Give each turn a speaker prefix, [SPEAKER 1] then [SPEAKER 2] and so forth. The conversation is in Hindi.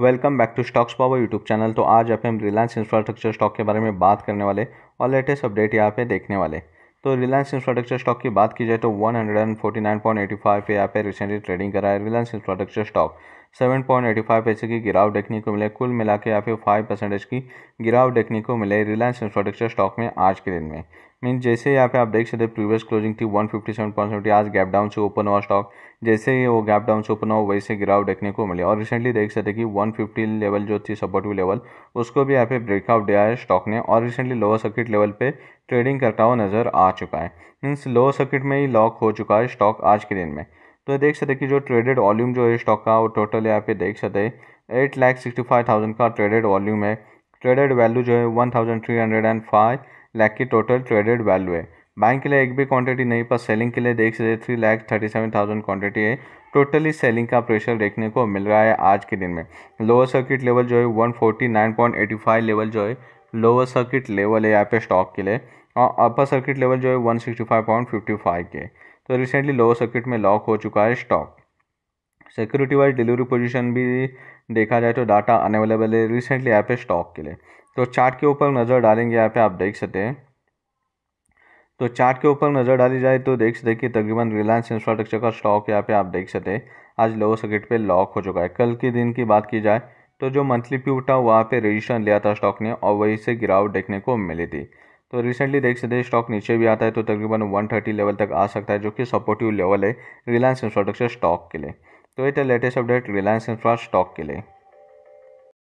[SPEAKER 1] welcome back to stocks power YouTube channel तो आज आप हम रिलायंस इंफ्रास्ट्रक्चर स्टॉक के बारे में बात करने वाले और लेटेस्ट अपडेट यहाँ पे देखने वाले तो रिलायंस इंफ्रास्ट्रक्चर स्टॉक की बात की जाए तो 149.85 पे यहाँ पे रिसेंटली ट्रेडिंग करा है Reliance infrastructure stock seven point eighty five पैसे की गिरावट देखने को मिले कुल मिला के यहाँ पे फाइव परसेंटेज की गिरावट देखने को मिले रिलायंस इंफ्रास्ट्रक्चर स्टॉक में आज के दिन में मीन जैसे यहाँ पे आप देख सकते प्रीवियस क्लोजिंग थी one fifty seven point seventy आज गैप डाउन से ओपन हुआ स्टॉक जैसे ही वो गैप डाउन से ओपन हुआ वैसे गिरावट देखने को मिले और रिसेंटली देख सकते कि वन फिफ्टी लेवल जो थी सपोर्टिव लेवल उसको भी यहाँ पे ब्रेकआउट दिया है स्टॉक ने और रिसेंटली लोअर सर्किट लेवल पे ट्रेडिंग करता हुआ नज़र आ चुका है मीन्स लोअर सर्किट में ही लॉक हो चुका है स्टॉक आज के दिन में तो देख सकते कि जो ट्रेडेड वॉल्यूम जो है स्टॉक का वो टोटल यहाँ पे देख सकते eight lakh sixty five thousand का ट्रेडेड वॉल्यूम है ट्रेडेड वैल्यू जो है one thousand three hundred and five lakh की टोटल ट्रेडेड वैल्यू है बाइंग के लिए एक भी क्वांटिटी नहीं पर सेलिंग के लिए देख सकते three lakh thirty seven thousand quantity है टोटली सेलिंग का प्रेशर देखने को मिल रहा है आज के दिन में लोअर सर्किट लेवल जो है one forty nine point eighty five level जो है लोअर सर्किट लेवल है यहाँ पे स्टॉक के लिए और अपर सर्किट लेवल जो है one sixty five point fifty five के तो रिसेंटली लोअर सर्किट में लॉक हो चुका है stock security wise delivery position भी देखा जाए तो डाटा अनअवेलेबल है रिसेंटली यहाँ पे स्टॉक के लिए तो चार्ट के ऊपर नज़र डालेंगे यहाँ पे आप देख सकते हैं तो चार्ट के ऊपर नज़र डाली जाए तो देख सकते कि तकरीबन रिलायंस इंफ्रास्ट्रक्चर का स्टॉक यहाँ पे आप देख सकते हैं आज लोअर सर्किट पे लॉक हो चुका है कल के दिन की बात की जाए तो जो मंथली प्यूटा वहाँ पे रजिस्ट्रेशन लिया था स्टॉक ने और वहीं से गिरावट देखने को मिली थी तो रिसेंटली देख सकते हैं स्टॉक नीचे भी आता है तो तकरीबन 130 लेवल तक आ सकता है जो कि सपोर्टिव लेवल है रिलायंस इंफ्रास्ट्रक्चर स्टॉक के लिए तो ये थे latest update Reliance infra stock के लिए